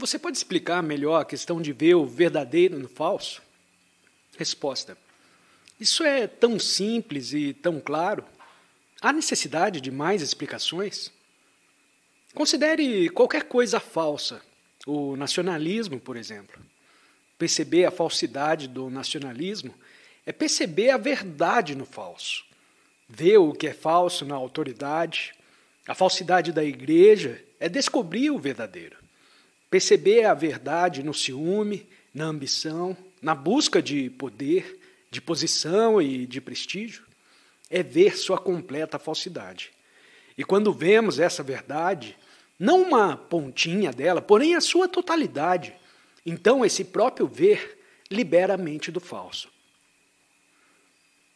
Você pode explicar melhor a questão de ver o verdadeiro no falso? Resposta: Isso é tão simples e tão claro. Há necessidade de mais explicações? Considere qualquer coisa falsa, o nacionalismo, por exemplo. Perceber a falsidade do nacionalismo é perceber a verdade no falso. Ver o que é falso na autoridade, a falsidade da igreja é descobrir o verdadeiro. Perceber a verdade no ciúme, na ambição, na busca de poder, de posição e de prestígio, é ver sua completa falsidade. E quando vemos essa verdade, não uma pontinha dela, porém a sua totalidade, então esse próprio ver libera a mente do falso.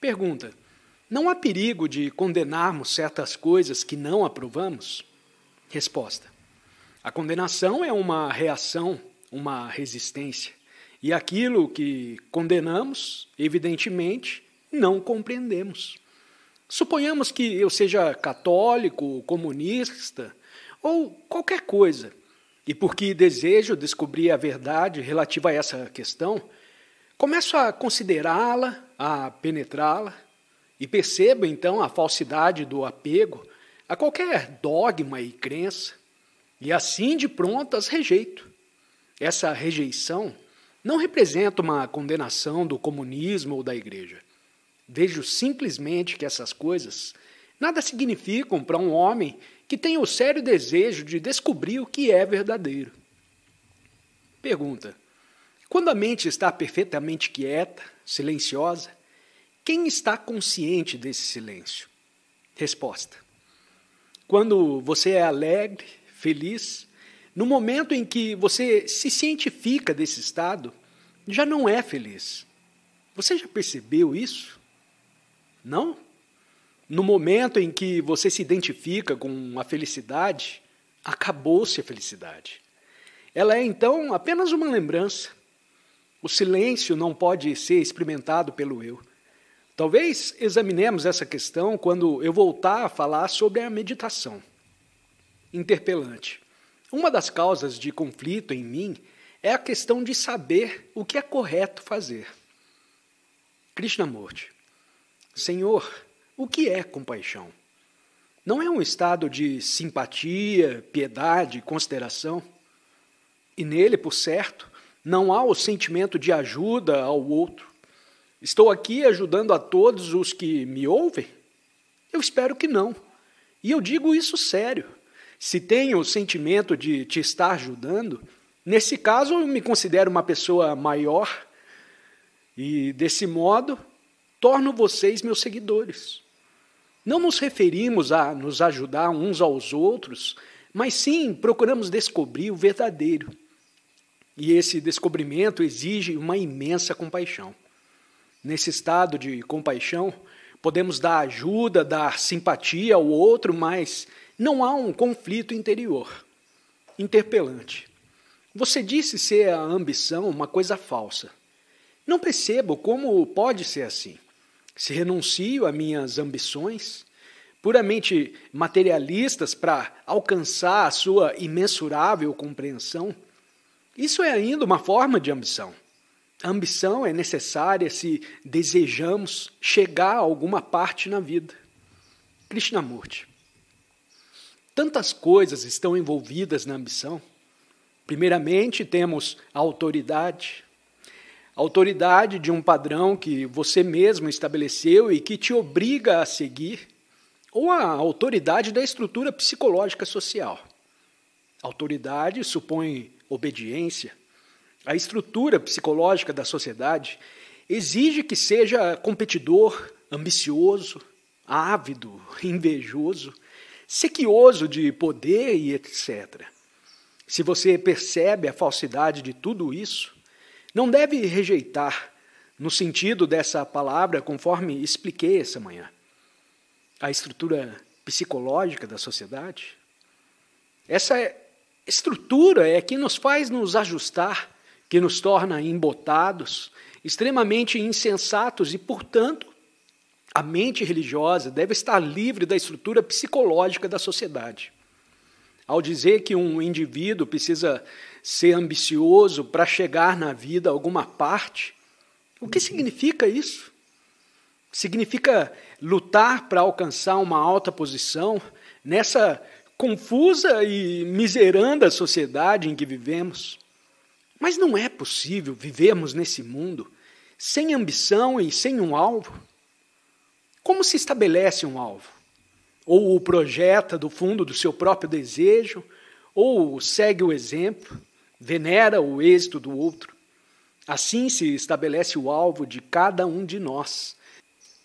Pergunta: Não há perigo de condenarmos certas coisas que não aprovamos? Resposta: a condenação é uma reação, uma resistência. E aquilo que condenamos, evidentemente, não compreendemos. Suponhamos que eu seja católico, comunista ou qualquer coisa, e porque desejo descobrir a verdade relativa a essa questão, começo a considerá-la, a penetrá-la, e percebo então a falsidade do apego a qualquer dogma e crença e assim de pronto as rejeito. Essa rejeição não representa uma condenação do comunismo ou da igreja. Vejo simplesmente que essas coisas nada significam para um homem que tem o sério desejo de descobrir o que é verdadeiro. Pergunta: quando a mente está perfeitamente quieta, silenciosa, quem está consciente desse silêncio? Resposta: quando você é alegre, feliz, no momento em que você se cientifica desse estado, já não é feliz. Você já percebeu isso? Não? No momento em que você se identifica com a felicidade, acabou-se a felicidade. Ela é então apenas uma lembrança. O silêncio não pode ser experimentado pelo eu. Talvez examinemos essa questão quando eu voltar a falar sobre a meditação interpelante. Uma das causas de conflito em mim é a questão de saber o que é correto fazer. Krishnamurti, Senhor, o que é compaixão? Não é um estado de simpatia, piedade, consideração? E nele, por certo, não há o sentimento de ajuda ao outro. Estou aqui ajudando a todos os que me ouvem? Eu espero que não. E eu digo isso sério se tenho o sentimento de te estar ajudando, nesse caso eu me considero uma pessoa maior e, desse modo, torno vocês meus seguidores. Não nos referimos a nos ajudar uns aos outros, mas sim procuramos descobrir o verdadeiro. E esse descobrimento exige uma imensa compaixão. Nesse estado de compaixão, podemos dar ajuda, dar simpatia ao outro, mas não há um conflito interior interpelante. Você disse ser a ambição uma coisa falsa. Não percebo como pode ser assim. Se renuncio a minhas ambições, puramente materialistas, para alcançar a sua imensurável compreensão, isso é ainda uma forma de ambição. A ambição é necessária se desejamos chegar a alguma parte na vida. Krishnamurti Tantas coisas estão envolvidas na ambição. Primeiramente, temos a autoridade. A autoridade de um padrão que você mesmo estabeleceu e que te obriga a seguir, ou a autoridade da estrutura psicológica social. autoridade supõe obediência. A estrutura psicológica da sociedade exige que seja competidor, ambicioso, ávido, invejoso, sequioso de poder e etc. Se você percebe a falsidade de tudo isso, não deve rejeitar, no sentido dessa palavra, conforme expliquei essa manhã, a estrutura psicológica da sociedade. Essa estrutura é que nos faz nos ajustar, que nos torna embotados, extremamente insensatos e, portanto, a mente religiosa deve estar livre da estrutura psicológica da sociedade. Ao dizer que um indivíduo precisa ser ambicioso para chegar na vida a alguma parte, o que significa isso? Significa lutar para alcançar uma alta posição nessa confusa e miseranda sociedade em que vivemos. Mas não é possível vivermos nesse mundo sem ambição e sem um alvo. Como se estabelece um alvo? Ou o projeta do fundo do seu próprio desejo, ou segue o exemplo, venera o êxito do outro. Assim se estabelece o alvo de cada um de nós,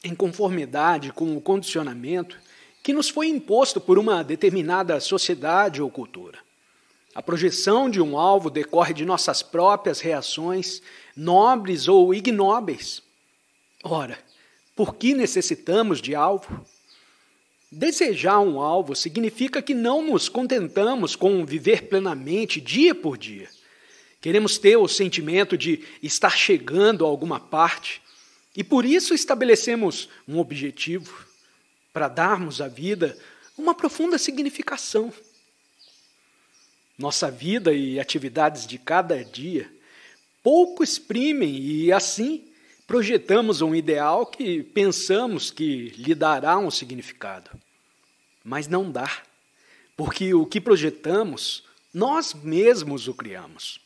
em conformidade com o condicionamento que nos foi imposto por uma determinada sociedade ou cultura. A projeção de um alvo decorre de nossas próprias reações, nobres ou ignóbeis. Ora, por que necessitamos de alvo? Desejar um alvo significa que não nos contentamos com viver plenamente dia por dia. Queremos ter o sentimento de estar chegando a alguma parte e por isso estabelecemos um objetivo para darmos à vida uma profunda significação. Nossa vida e atividades de cada dia pouco exprimem e assim projetamos um ideal que pensamos que lhe dará um significado, mas não dá, porque o que projetamos, nós mesmos o criamos.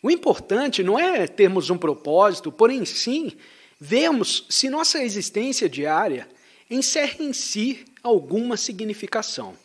O importante não é termos um propósito, porém sim vemos se nossa existência diária encerra em si alguma significação.